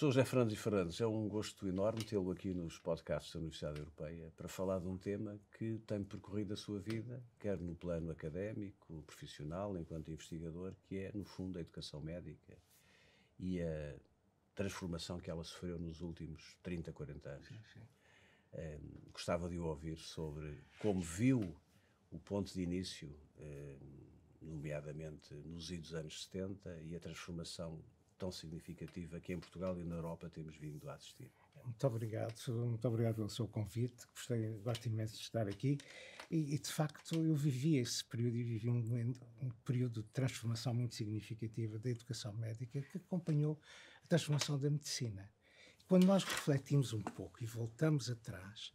Sou José Fernandes e Fernandes. É um gosto enorme tê-lo aqui nos podcasts da Universidade Europeia para falar de um tema que tem percorrido a sua vida, quer no plano académico, profissional, enquanto investigador, que é, no fundo, a educação médica e a transformação que ela sofreu nos últimos 30, 40 anos. Sim, sim. Um, ehm, gostava de o ouvir sobre como viu o ponto de início, um, ehm, nomeadamente nos idos anos 70, e a transformação tão significativa que em Portugal e na Europa temos vindo a assistir. Muito obrigado, muito obrigado pelo seu convite, gostei, gosto imenso de estar aqui e, e de facto eu vivi esse período e vivi um, um, período de transformação muito significativa da educação médica que acompanhou a transformação da medicina. Quando nós refletimos um pouco e voltamos atrás,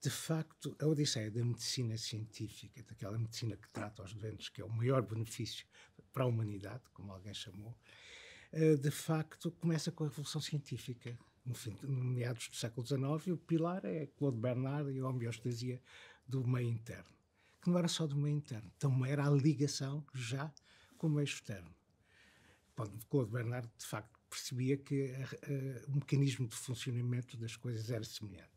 de facto a odisseia da medicina científica, daquela medicina que trata os doentes, que é o maior benefício para a humanidade, como alguém chamou, eh, de facto, começa com a Revolução Científica. No, fim, no meados do século XIX, o pilar é Claude Bernard e a homeostasia do meio interno. Que não era só do meio interno, também era a ligação já com o meio externo. Bom, Claude Bernard, de facto, percebia que eh, eh, o mecanismo de funcionamento das coisas era semelhante.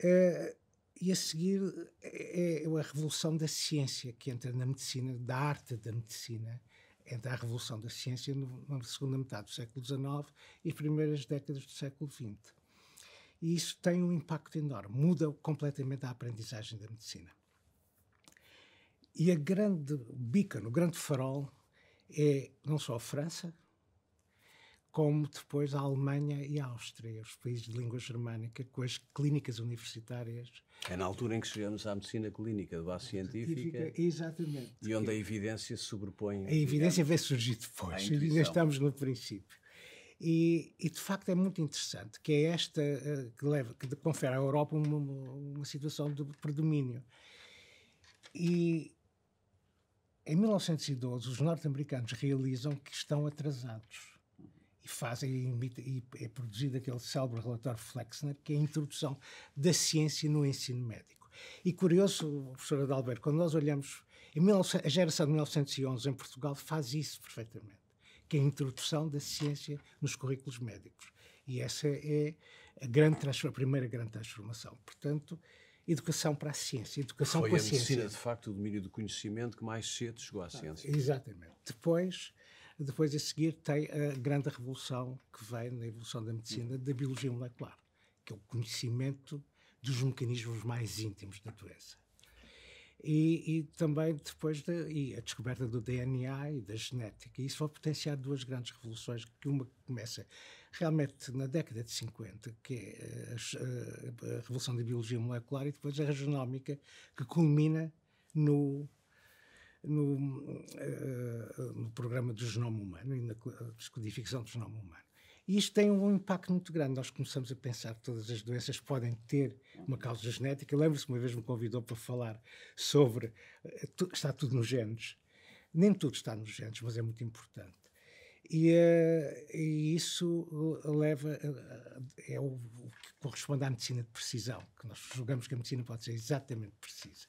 Uh, e a seguir é a revolução da ciência que entra na medicina, da arte da medicina, entre é a revolução da ciência na segunda metade do século XIX e primeiras décadas do século XX. E isso tem um impacto enorme, muda completamente a aprendizagem da medicina. E a grande bica, o grande farol, é não só a França, como depois a Alemanha e a Áustria, os países de língua germânica, com as clínicas universitárias. É na altura em que chegamos à medicina clínica, do base científica. exatamente. E onde a evidência se sobrepõe. A evidência vem surgir depois, ainda estamos no princípio. E, e, de facto é muito interessante, que é esta eh, que, leva, que confere à Europa uma, uma situação de predomínio. E em 1912, os norte-americanos realizam que estão atrasados e fazem e, imita, e é produzido aquele célebre relatório Flexner, que é a introdução da ciência no ensino médico. E curioso, professora Adalberto, quando nós olhamos, 19, a geração de 1911 em Portugal faz isso perfeitamente, que é a introdução da ciência nos currículos médicos. E essa é a, grande a primeira grande transformação. Portanto, educação para a ciência, educação Foi com a, a foi a medicina, de facto, o domínio do conhecimento que mais cedo chegou à ah, ciência. Exatamente. Depois, depois a seguir tem a grande revolução que vem na evolução da medicina da biologia molecular, que é o conhecimento dos mecanismos mais íntimos da doença. E, e também depois da de, a descoberta do DNA e da genética. Isso vai potenciar duas grandes revoluções, que uma começa realmente na década de 50, que é a, a, a revolução da biologia molecular, e depois a genómica, que culmina no no, uh, no programa do genoma humano e na eh, descodificação do genoma humano. E isto tem um impacto muito grande. Nós começamos a pensar que todas as doenças podem ter uma causa genética. Lembro-se, uma vez me convidou para falar sobre. Uh, está tudo nos genes. Nem tudo está nos genes, mas é muito importante. E, uh, e isso leva. é o, o que corresponde à medicina de precisão, que nós julgamos que a medicina pode ser exatamente precisa.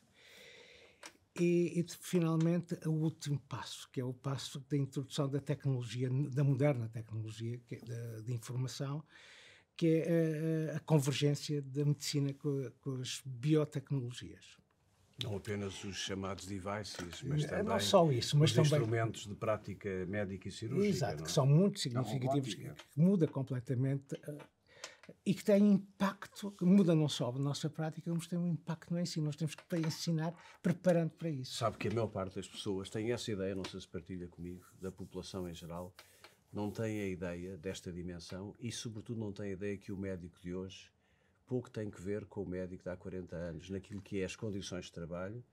E, e, finalmente o último passo, que é o passo da introdução da tecnologia, da moderna tecnologia é da, de informação, que é a, eh, eh, a convergência da medicina com, com, as biotecnologias. Não apenas os chamados devices, mas também não só isso, mas os também, instrumentos de prática médica e cirúrgica. Exato, não? É? que são muito significativos, que muda completamente eh, e que tem impacto, muda não só a nossa prática, como tem um impacto no ensino. Nós temos que ensinar preparando para isso. Sabe que a maior parte das pessoas tem essa ideia, não sei se partilha comigo, da população em geral, não tem a ideia desta dimensão e, sobretudo, não tem a ideia que o médico de hoje pouco tem que ver com o médico de há 40 anos, naquilo que é as condições de trabalho,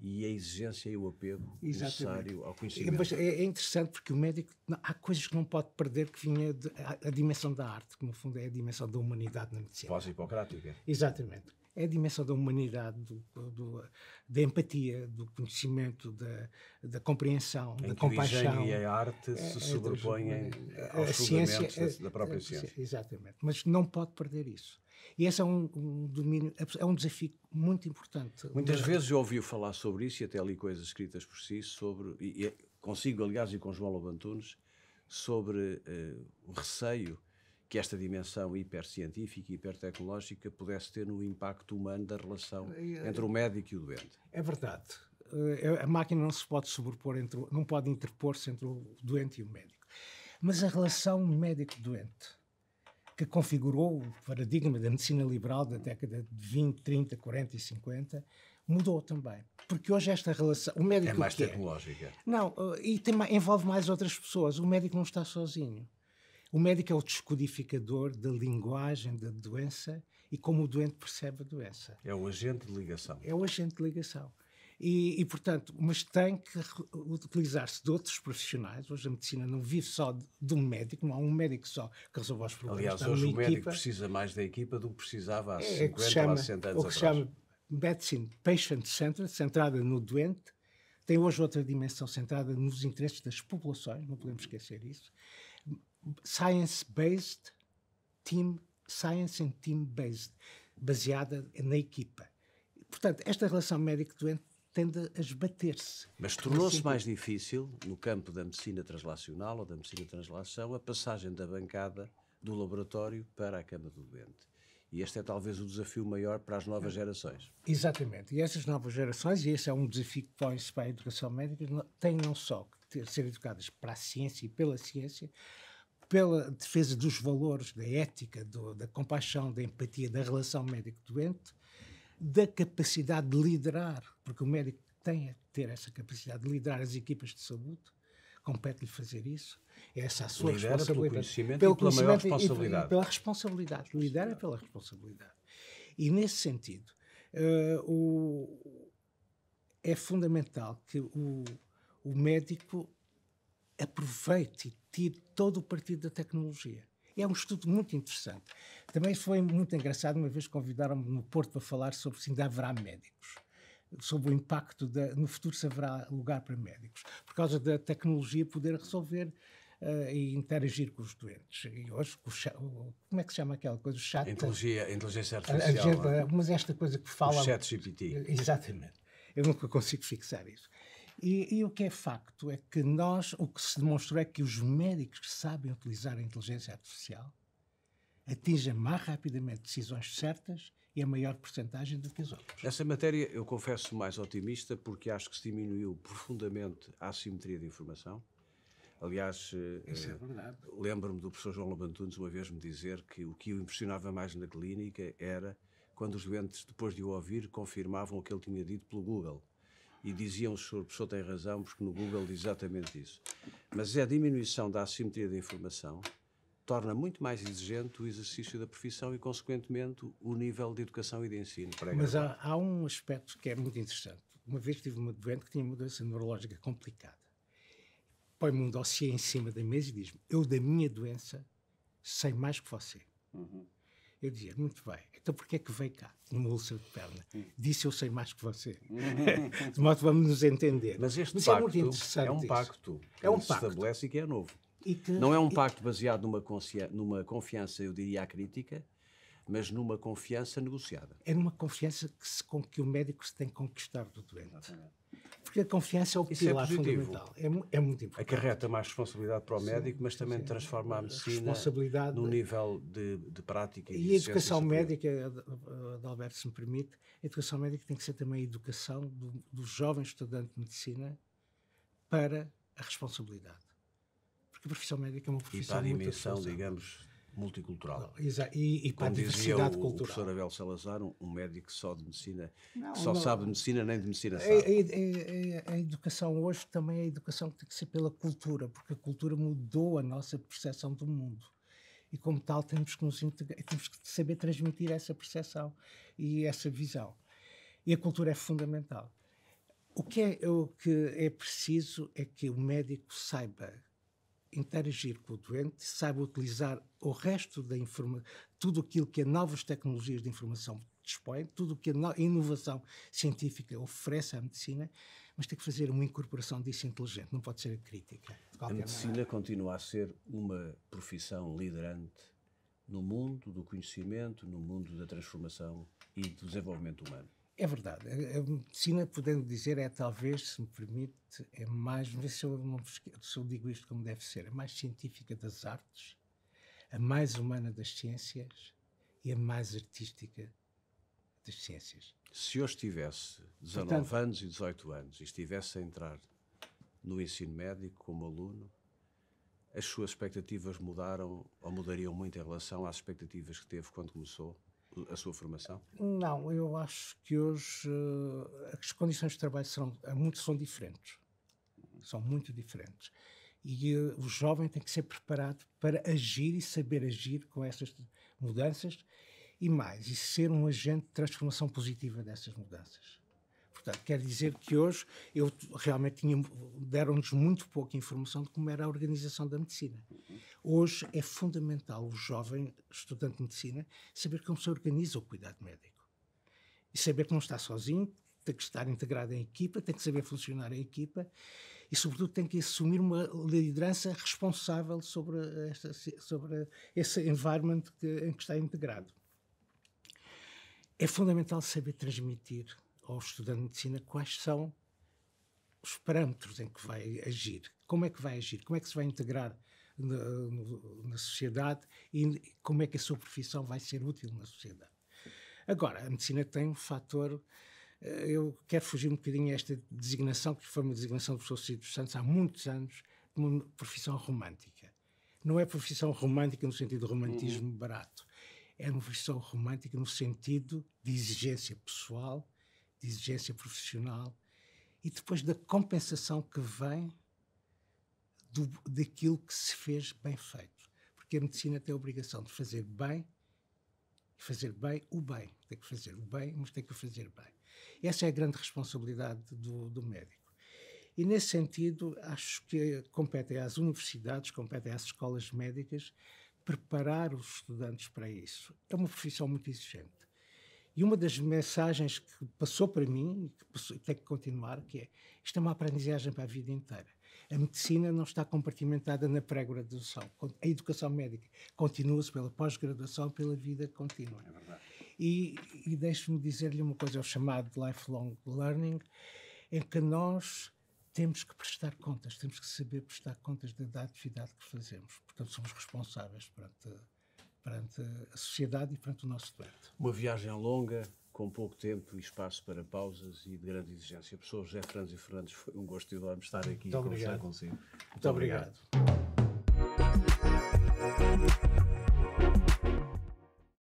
e a exigência e o apego Exatamente. necessário ao é, conhecimento. É, é, interessante porque o médico há coisas que não pode perder que vinha de, a, a, dimensão da arte, que no fundo é a dimensão da humanidade na medicina. Pós hipocrática. Exatamente. É a dimensão da humanidade, do, do, da empatia, do conhecimento, da, da compreensão, em da que compaixão. O e a arte é, é se sobrepõem é, aos a ciência, da, da própria ciência. Exatamente. Mas não pode perder isso. E esse é um, um, domínio, é um desafio muito importante. Muitas vezes eu ouvi falar sobre isso e até li coisas escritas por si sobre, e, e consigo, aliás, e com João Lobantunes, sobre uh, o receio que esta dimensão hipercientífica e hipertecnológica pudesse ter no impacto humano da relação eh, entre o médico e o doente. É verdade. Eh, a máquina não se pode sobrepor, entre, não pode interpor-se entre o doente e o médico. Mas a relação médico-doente que configurou o paradigma da medicina liberal da década de 20, 30, 40 e 50, mudou também. Porque hoje esta relação. O médico é mais é- tecnológica. É? Não, eh, e tem, envolve mais outras pessoas. O médico não está sozinho. O médico é o descodificador da linguagem da doença e como o doente percebe a doença. É o agente de ligação. É o agente de ligação. E, e, portanto, mas tem que utilizar-se de outros profissionais. Hoje a medicina não vive só de, de um médico, não há um médico só que resolve os problemas. Aliás, hoje o equipa, médico precisa mais da equipa do que precisava há é, 50 é chama, ou 60 anos o que atrás. chama Medicine Patient Centered, centrada no doente, tem hoje outra dimensão centrada nos interesses das populações, não podemos esquecer isso. Science-based, team, science and team-based, baseada na equipa. Portanto, esta relação médico-doente tende a esbater-se. Mas tornou-se mais difícil, no campo da medicina translacional ou da medicina de translação, a passagem da bancada do laboratório para a cama do doente. E este é talvez o desafio maior para as novas gerações. Exatamente. E essas novas gerações, e esse é um desafio que põe-se para a educação médica, têm não só que ter, ser educadas para a ciência e pela ciência, pela defesa dos valores, da ética, do, da compaixão, da empatia, da relação médico-doente, da capacidade de liderar, porque o médico tem a ter essa capacidade de liderar as equipas de saúde, compete-lhe fazer isso. É essa é a sua lidera responsabilidade. Pelo conhecimento pelo e pela maior responsabilidade. E pela responsabilidade. Lidera pela responsabilidade. E nesse sentido, uh, o, é fundamental que o, o médico aproveite e tire todo o partido da tecnologia é um estudo muito interessante. Também foi muito engraçado, uma vez convidaram-me no Porto para falar sobre se ainda haverá médicos sobre o impacto da, no futuro se haverá lugar para médicos, por causa da tecnologia poder resolver uh, e interagir com os doentes. E hoje, o, como é que se chama aquela coisa? O chat, inteligência, inteligência artificial. A, a, é? mas esta coisa que fala... O chat GPT. Exatamente. Eu nunca consigo fixar isso. E, e, o que é facto é que nós, o que se demonstrou é que os médicos que sabem utilizar a inteligência artificial atingem mais rapidamente decisões certas e a maior porcentagem do que os outros. Nessa matéria, eu confesso mais otimista, porque acho que se diminuiu profundamente a assimetria de informação. Aliás, eh, é lembro-me do professor João Lobantunes uma vez me dizer que o que o impressionava mais na clínica era quando os doentes, depois de o ouvir, confirmavam o que ele tinha dito pelo Google e diziam se o professor tem razão, porque no Google diz exatamente isso. Mas é a diminuição da assimetria da informação torna muito mais exigente o exercício da profissão e, consequentemente, o nível de educação e de ensino. Mas há, há, um aspecto que é muito interessante. Uma vez tive uma doente que tinha mudança neurológica complicada. Põe-me um dossiê em cima da mesa e diz-me: Eu, da minha doença, sei mais que você. Uhum. Eu dizia, muito bem, então porquê é que veio cá, numa úlcera de perna? Disse, eu sei mais que você. Uhum. de modo vamos nos entender. Mas este Mas pacto é, muito interessante é um pacto isso. que é um se pacto. estabelece e que é novo. Que, não é um pacto baseado numa, numa confiança, eu diria, à crítica, mas numa confiança negociada. É numa confiança que, se, com que o médico se tem que conquistar do doente. Exatamente. Porque a confiança é o Isso é pilar é fundamental. É, é, muito importante. Acarreta mais responsabilidade para o sim, médico, mas também sim. transforma a medicina a num nível de, de prática. E, e a educação médica, Adalberto, se me permite, a educação médica tem que ser também a educação do, do jovem estudante de medicina para a responsabilidade. Porque a profissão médica é uma profissão e para a dimensão, digamos, multicultural. Exato. E, e para Como a diversidade o, cultural. O professor Abel Salazar, um, um médico só de medicina, não, que só não, sabe de medicina, nem de medicina é, sabe. A, a, a, a, educação hoje também é a educação que tem que ser pela cultura, porque a cultura mudou a nossa percepção do mundo. E como tal, temos que, nos, temos que saber transmitir essa percepção e essa visão. E a cultura é fundamental. O que é, o que é preciso é que o médico saiba interagir com o doente, saiba utilizar o resto da informação, tudo aquilo que as novas tecnologias de informação dispõem, tudo o que a inovação científica oferece à medicina, mas tem que fazer uma incorporação disso inteligente, não pode ser a crítica. A medicina maneira. continua a ser uma profissão liderante no mundo do conhecimento, no mundo da transformação e do desenvolvimento humano. É verdade. A medicina, podendo dizer, é talvez, se me permite, é mais, se eu, não, se eu digo isto como deve ser, a é mais científica das artes, a mais humana das ciências e a mais artística das ciências. Se eu estivesse 19 Portanto, anos e 18 anos e estivesse a entrar no ensino médico como aluno, as suas expectativas mudaram ou mudariam muito em relação às expectativas que teve quando começou? a sua formação? Não, eu acho que hoje uh, as condições de trabalho são eh, muito, são diferentes. São muito diferentes. E uh, o jovem tem que ser preparado para agir e saber agir com essas mudanças e mais, e ser um agente de transformação positiva dessas mudanças. Portanto, quer dizer que hoje eu realmente tinha deram-nos muito pouca informação de como era a organização da medicina. Hoje é fundamental o jovem estudante de medicina saber como se organiza o cuidado médico e saber que não está sozinho, tem que estar integrado em equipa, tem que saber funcionar em equipa e, sobretudo, tem que assumir uma liderança responsável sobre, eh, esta, sobre esse environment que, em que está integrado. É fundamental saber transmitir ao estudante de medicina quais são os parâmetros em que vai agir, como é que vai agir, como é que se vai integrar na, na sociedade e como é que a sua profissão vai ser útil na sociedade. Agora, a medicina tem um fator eh, eu quero fugir um bocadinho a esta designação, que foi uma designação do professor Cid dos Santos há muitos anos, de uma profissão romântica. Não é profissão romântica no sentido de romantismo uhum. barato, é uma profissão romântica no sentido de exigência pessoal de exigência profissional e depois da compensação que vem do, daquilo que se fez bem feito. Porque a medicina tem a obrigação de fazer bem fazer bem o bem. Tem que fazer o bem, mas tem que fazer bem. Essa é a grande responsabilidade do, do médico. E nesse sentido, acho que competem às universidades, competem às escolas médicas preparar os estudantes para isso. É uma profissão muito exigente. E uma das mensagens que passou para mim, que, passou, que tem que continuar, que é isto é uma aprendizagem para a vida inteira. A medicina não está compartimentada na pré-graduação. A educação médica continua-se pela pós-graduação, pela vida contínua. É E, e deixe-me dizer-lhe uma coisa, é o chamado lifelong learning, em que nós temos que prestar contas, temos que saber prestar contas da, da atividade que fazemos. Portanto, somos responsáveis perante perante a sociedade e perante o nosso estudante. Uma viagem longa, com pouco tempo e espaço para pausas e de grande exigência. Professor José Franz e Fernandes, foi um gosto enorme estar aqui Muito e obrigado. conversar consigo. Muito, Muito obrigado. obrigado.